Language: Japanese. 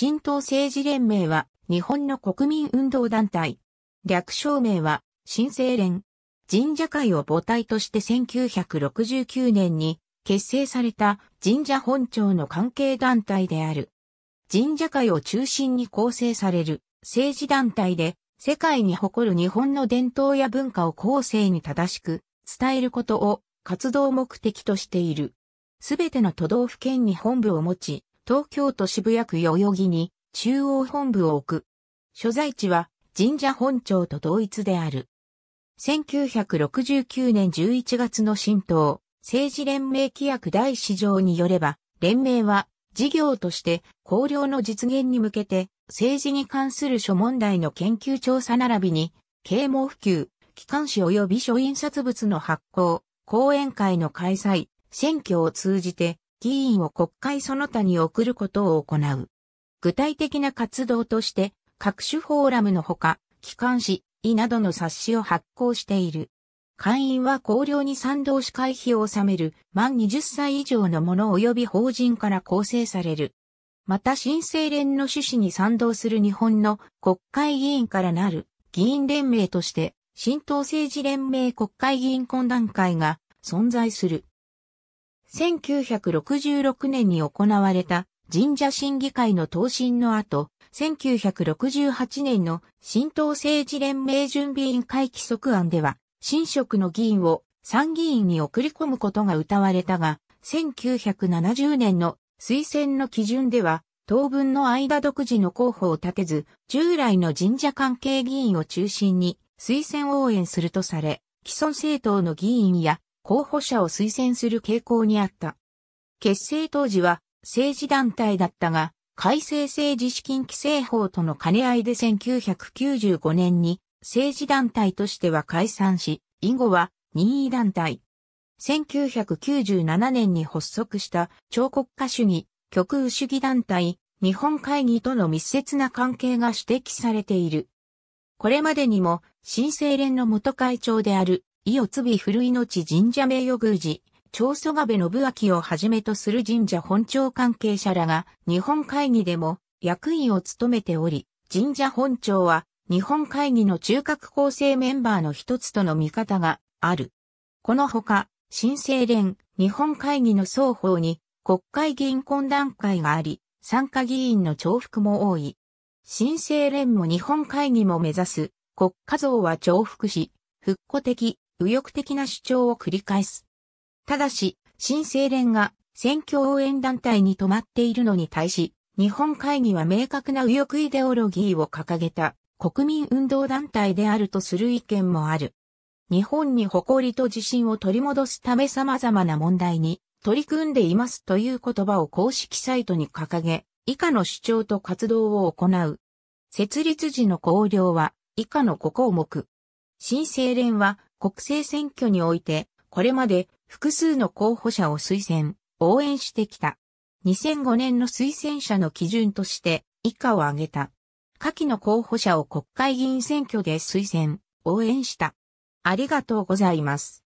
新党政治連盟は日本の国民運動団体。略称名は新政連。神社会を母体として1969年に結成された神社本庁の関係団体である。神社会を中心に構成される政治団体で世界に誇る日本の伝統や文化を後世に正しく伝えることを活動目的としている。すべての都道府県に本部を持ち、東京都渋谷区代々木に中央本部を置く。所在地は神社本庁と同一である。1969年11月の新党政治連盟規約第四条によれば、連盟は事業として公領の実現に向けて政治に関する諸問題の研究調査並びに、啓蒙普及、機関紙及び諸印刷物の発行、講演会の開催、選挙を通じて議員を国会その他に送ることを行う。具体的な活動として、各種フォーラムのほか、機関誌、異などの冊子を発行している。会員は公領に賛同し会費を納める満20歳以上の者及び法人から構成される。また新政連の趣旨に賛同する日本の国会議員からなる議員連盟として新党政治連盟国会議員懇談会が存在する。1966年に行われた神社審議会の答申の後、1968年の新党政治連盟準備委員会規則案では、新職の議員を参議院に送り込むことが謳われたが、1970年の推薦の基準では、当分の間独自の候補を立てず、従来の神社関係議員を中心に推薦応援するとされ、既存政党の議員や候補者を推薦する傾向にあった。結成当時は政治団体だったが、改正政治資金規正法との兼ね合いで1995年に政治団体としては解散し、以後は任意団体。1997年に発足した超国家主義、極右主義団体、日本会議との密接な関係が指摘されている。これまでにも新政連の元会長である伊予津美古命神社名誉宮司、長祖我部信明をはじめとする神社本庁関係者らが日本会議でも役員を務めており、神社本庁は日本会議の中核構成メンバーの一つとの見方がある。このほか、新生連日本会議の双方に国会議員懇談会があり、参加議員の重複も多い。新生連も日本会議も目指す国家像は重複し、復古的右翼的な主張を繰り返す。ただし、新政連が選挙応援団体に止まっているのに対し、日本会議は明確な右翼イデオロギーを掲げた国民運動団体であるとする意見もある。日本に誇りと自信を取り戻すため様々な問題に取り組んでいますという言葉を公式サイトに掲げ、以下の主張と活動を行う。設立時の綱領は以下の5項目。新政連は国政選挙において、これまで複数の候補者を推薦、応援してきた。2005年の推薦者の基準として以下を挙げた。下記の候補者を国会議員選挙で推薦、応援した。ありがとうございます。